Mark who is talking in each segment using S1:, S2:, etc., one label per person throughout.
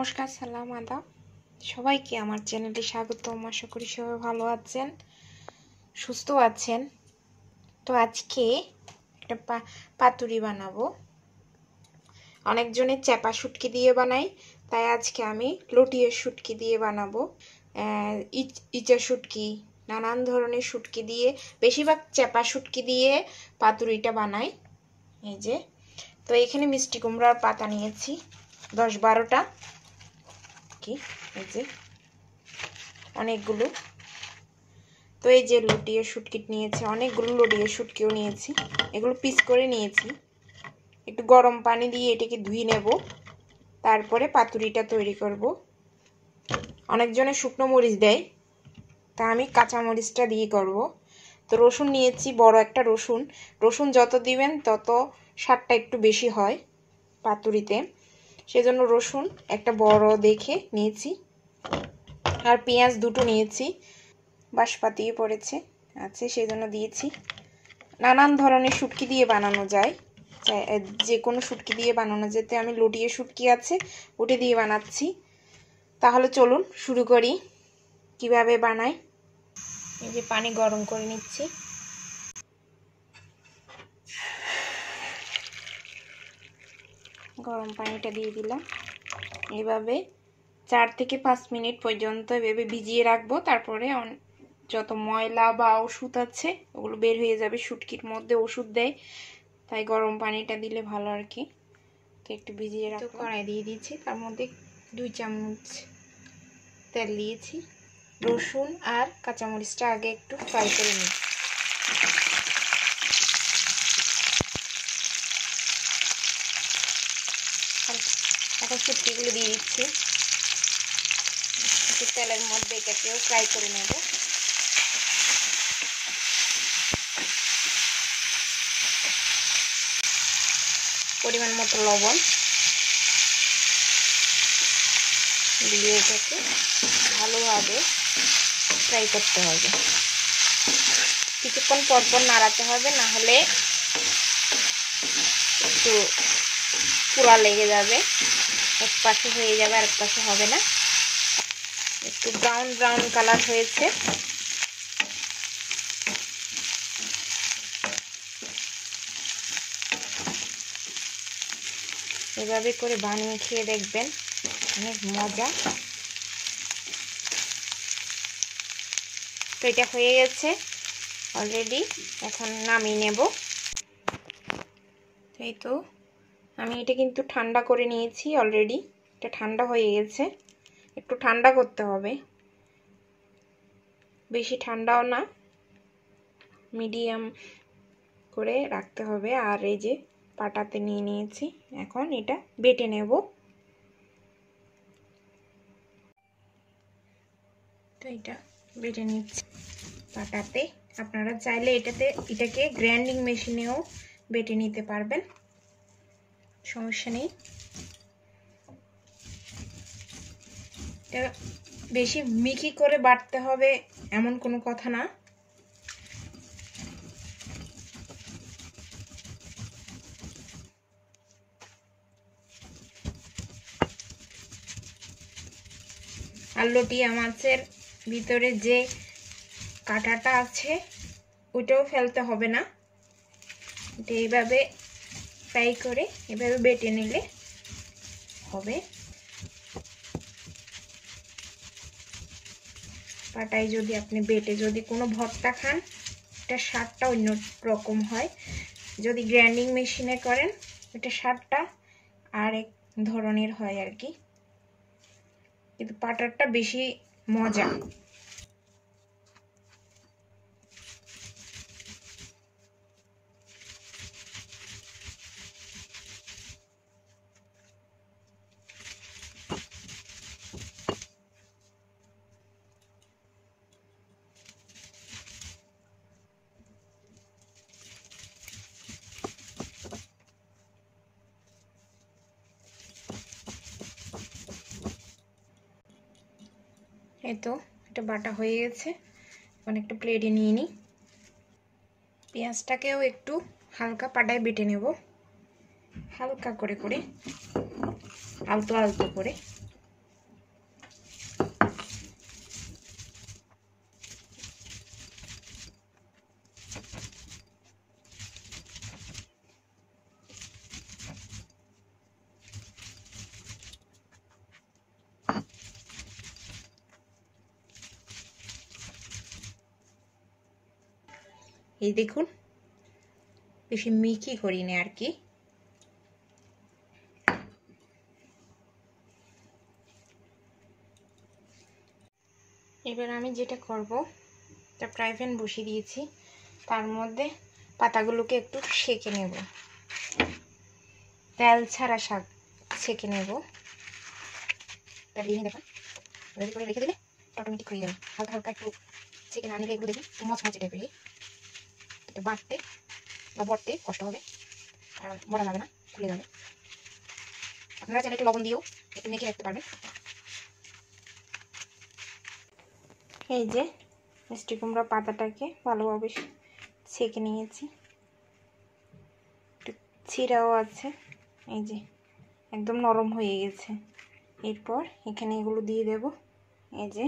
S1: নমস্কার সালাম আদা সবাইকে আমার চ্যানেলে স্বাগতম আশা করি সবাই ভালো আছেন সুস্থ আছেন তো আজকে একটা পাতুরি বানাবো অনেকজনের চ্যাপা শুটকি দিয়ে বানাই তাই আজকে আমি লুটিয়ার শুটকি দিয়ে বানাবো ইচা শুটকি নানান ধরনের শুটকি দিয়ে বেশিরভাগ চ্যাপা শুটকি দিয়ে পাতুরিটা বানাই এই যে তো এখানে মিষ্টি কুমড়ার পাতা নিয়েছি দশ বারোটা কি এই যে অনেকগুলো তো এই যে লুটিয়ে শুটকিট নিয়েছি অনেকগুলো লুটিয়ে শুটকিও নিয়েছি এগুলো পিস করে নিয়েছি একটু গরম পানি দিয়ে এটাকে ধুয়ে নেব তারপরে পাতুরিটা তৈরি করব অনেকজনে শুকনো মরিচ দেয় তা আমি কাঁচা মরিচটা দিয়ে করব তো রসুন নিয়েছি বড় একটা রসুন রসুন যত দিবেন তত স্বাদটা একটু বেশি হয় পাতুরিতে সেজন্য রসুন একটা বড় দেখে নিয়েছি আর পেঁয়াজ দুটো নিয়েছি বাসপাতি পড়েছে আছে সেই জন্য দিয়েছি নানান ধরনের শুটকি দিয়ে বানানো যায় যে কোনো শুটকি দিয়ে বানানো যেতে আমি লুটিয়ে শুটকি আছে ওটি দিয়ে বানাচ্ছি তাহলে চলুন শুরু করি কিভাবে বানাই এই যে পানি গরম করে নিচ্ছি গরম পানিটা দিয়ে দিলাম এভাবে চার থেকে পাঁচ মিনিট পর্যন্ত এভাবে ভিজিয়ে রাখবো তারপরে যত ময়লা বা ওষুধ আছে ওগুলো বের হয়ে যাবে শুটকির মধ্যে ওষুধ দেয় তাই গরম পানিটা দিলে ভালো আর কি একটু ভিজিয়ে রাখবো কড়াই দিয়ে দিয়েছি তার মধ্যে দুই চামচ তেল দিয়েছি রসুন আর কাঁচামরিচটা আগে একটু ফ্রাই করে নিই এখন শুটকিগুলো দিয়ে দিচ্ছি তেলের মধ্যে এটাকেও ফ্রাই করে নেব পরিমাণ মতো লবণ দিয়ে এটাকে ভালোভাবে ফ্রাই করতে হবে কিছুক্ষণ পরপর নাড়াতে হবে না হলে একটু পুরা লেগে যাবে এক পাশে হয়ে যাবে আর এক পাশে হবে না একটু ব্রাউন ব্রাউন কালার হয়েছে এভাবে করে বানিয়ে খেয়ে দেখবেন অনেক মজা তো এটা হয়ে গেছে অলরেডি এখন নামিয়ে নেব এই তো আমি এটা কিন্তু ঠান্ডা করে নিয়েছি অলরেডি এটা ঠান্ডা হয়ে গেছে একটু ঠান্ডা করতে হবে বেশি ঠান্ডাও না মিডিয়াম করে রাখতে হবে আর এই যে পাটাতে নিয়ে নিয়েছি এখন এটা বেটে নেব তো এটা বেটে নিচ্ছি পাটাতে আপনারা চাইলে এটাতে এটাকে গ্র্যান্ডিং মেশিনেও বেটে নিতে পারবেন সমস্যা নেই বেশি মিকি করে বাড়তে হবে এমন কোনো কথা না আলুটি আমাদের মাছের ভিতরে যে কাঁটাটা আছে ওটাও ফেলতে হবে না এইভাবে ফ্রাই করে এভাবে বেটে নিলে হবে পাটায় যদি আপনি বেটে যদি কোনো ভর্তা খান এটা স্বাদটা অন্য রকম হয় যদি গ্র্যান্ডিং মেশিনে করেন এটা স্বাদটা আর এক ধরনের হয় আর কি কিন্তু পাটারটা বেশি মজা এতো তো এটা বাটা হয়ে গেছে এখন একটা প্লেটে নিয়ে নিই পেঁয়াজটাকেও একটু হালকা পাটায় বেটে নেব হালকা করে করে আলতো আলতো করে এই দেখুন বেশি মিকি করি আর কি এবার আমি যেটা করব তা ফ্রাই প্যান বসিয়ে দিয়েছি তার মধ্যে পাতাগুলোকে একটু সেঁকে নেব তেল ছাড়া শাক সেকে নেব দেখুন রেডি করে রেখে দিলে অটোমেটিক হয়ে যাবে হালকা হালকা একটু সেঁকে না নিলে এগুলো দেখুন মচমচে টাইপের বাঁটতে বা বটতে কষ্ট হবে আর বলা যাবে না খুলে যাবে আপনারা চাইলে একটু লবণ দিয়েও একটু মেখে রাখতে পারবেন এই যে মিষ্টি কুমড়া পাতাটাকে ভালোভাবে ছেঁকে নিয়েছি একটু ছিঁড়াও আছে এই যে একদম নরম হয়ে গেছে এরপর এখানে এগুলো দিয়ে দেব এই যে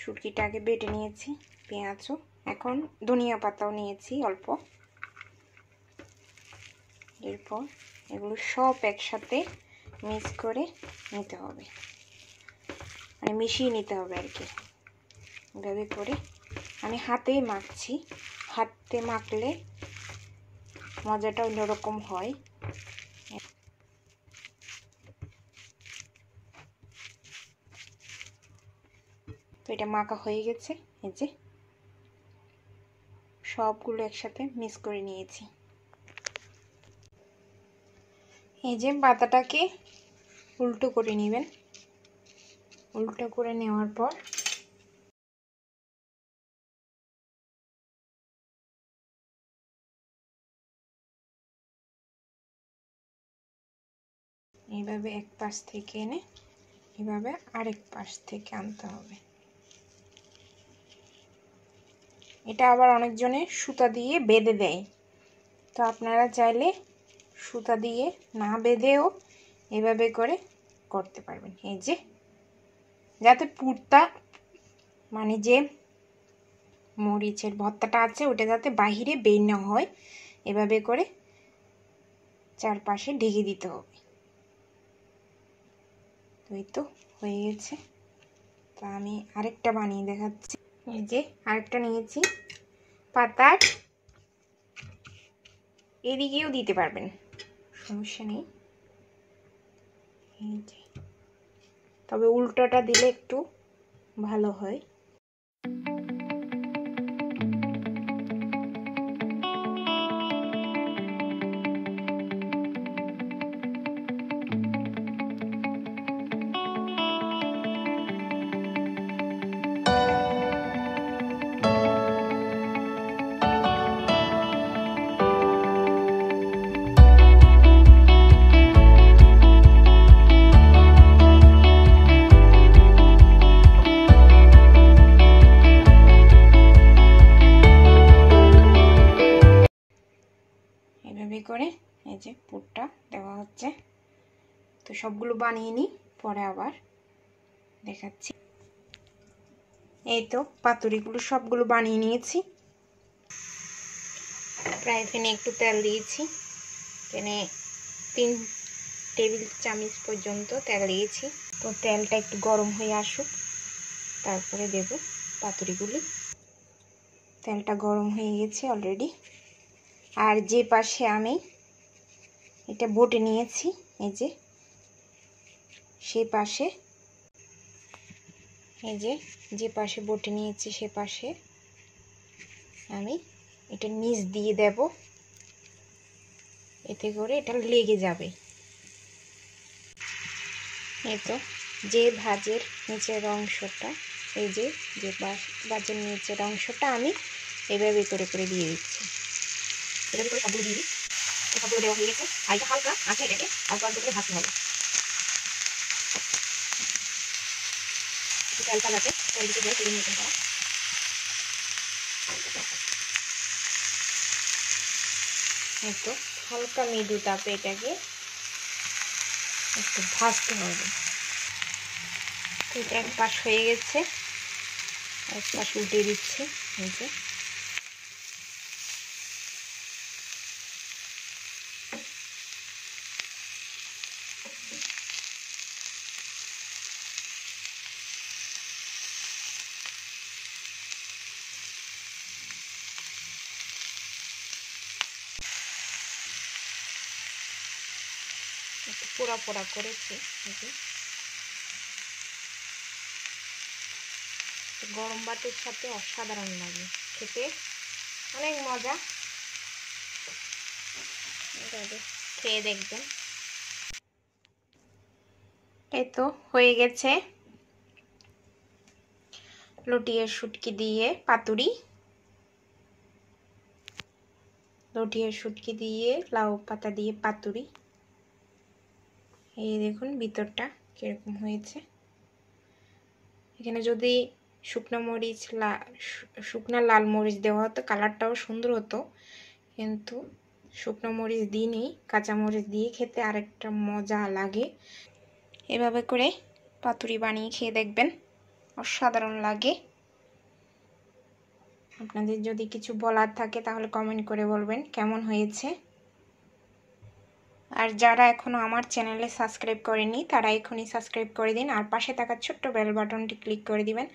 S1: সুটকিটাকে বেটে নিয়েছি পেঁয়াজও এখন ধনিয়া পাতাও নিয়েছি অল্প এরপর এগুলো সব একসাথে মিক্স করে নিতে হবে মানে মিশিয়ে নিতে হবে আর কি এভাবে করে আমি হাতেই মাখছি হাতে মাখলে মজাটা অন্যরকম হয় তো এটা মাখা হয়ে গেছে এই যে সবগুলো একসাথে মিক্স করে নিয়েছি এই যে পাতাটাকে উল্টো করে নেবেন উল্টো করে নেওয়ার পর এইভাবে এক পাশ থেকে এনে এভাবে আরেক পাশ থেকে আনতে হবে এটা আবার অনেকজনে সুতা দিয়ে বেঁধে দেয় তো আপনারা চাইলে সুতা দিয়ে না বেঁধেও এভাবে করে করতে পারবেন এই যে যাতে পুরটা মানে যে মরিচের ভত্তাটা আছে ওটা যাতে বাহিরে বের না হয় এভাবে করে চারপাশে ঢেকে দিতে হবে তো এই তো হয়ে গেছে তা আমি আরেকটা বানিয়ে দেখাচ্ছি এই যে আরেকটা নিয়েছি পাতার এদিকেও দিতে পারবেন সমস্যা নেই তবে উল্টোটা দিলে একটু ভালো হয় হচ্ছে তো সবগুলো বানিয়ে নিই পরে আবার দেখাচ্ছি এই তো পাতুরিগুলো সবগুলো বানিয়ে নিয়েছি প্রায় ফেনে একটু তেল দিয়েছি ফেনে তিন টেবিল চামচ পর্যন্ত তেল দিয়েছি তো তেলটা একটু গরম হয়ে আসুক তারপরে দেব পাতুরিগুলি তেলটা গরম হয়ে গেছে অলরেডি আর যে পাশে আমি এটা বটে নিয়েছি এই যে সে পাশে এই যে যে পাশে বটে নিয়েছি সে পাশে আমি এটা নিচ দিয়ে দেব এতে করে এটা লেগে যাবে এই তো যে ভাজের নিচের অংশটা এই যে যে ভাজের নিচের অংশটা আমি এভাবে করে করে দিয়ে দিচ্ছি এভাবে করে দিয়ে দিই সবগুলো দেওয়া হয়ে গেছে আর এটা হালকা আছে এটাকে অল্প অল্প করে হবে হালকা আছে দিয়ে তুলে নিতে হবে একটু হালকা মৃদু তাপে এটাকে একটু ভাজতে হবে ঠিক এক পাশ হয়ে গেছে এক পাশ উঠিয়ে দিচ্ছি এই যে একটু পোড়া পোড়া করেছে গরম ভাতের সাথে অসাধারণ লাগে খেতে অনেক মজা খেয়ে দেখবেন এই তো হয়ে গেছে লুটিয়ে শুটকি দিয়ে পাতুরি লুটিয়ে শুটকি দিয়ে লাউ পাতা দিয়ে পাতুরি এই দেখুন ভিতরটা কীরকম হয়েছে এখানে যদি শুকনো মরিচ লা শুকনো লাল মরিচ দেওয়া হতো কালারটাও সুন্দর হতো কিন্তু শুকনো মরিচ দিইনি কাঁচা মরিচ দিয়ে খেতে আরেকটা মজা লাগে এভাবে করে পাতুরি বানিয়ে খেয়ে দেখবেন অসাধারণ লাগে আপনাদের যদি কিছু বলার থাকে তাহলে কমেন্ট করে বলবেন কেমন হয়েছে আর যারা এখনও আমার চ্যানেলে সাবস্ক্রাইব করেনি তারা এখনই সাবস্ক্রাইব করে দিন আর পাশে থাকা ছোট্ট বেল বাটনটি ক্লিক করে দিবেন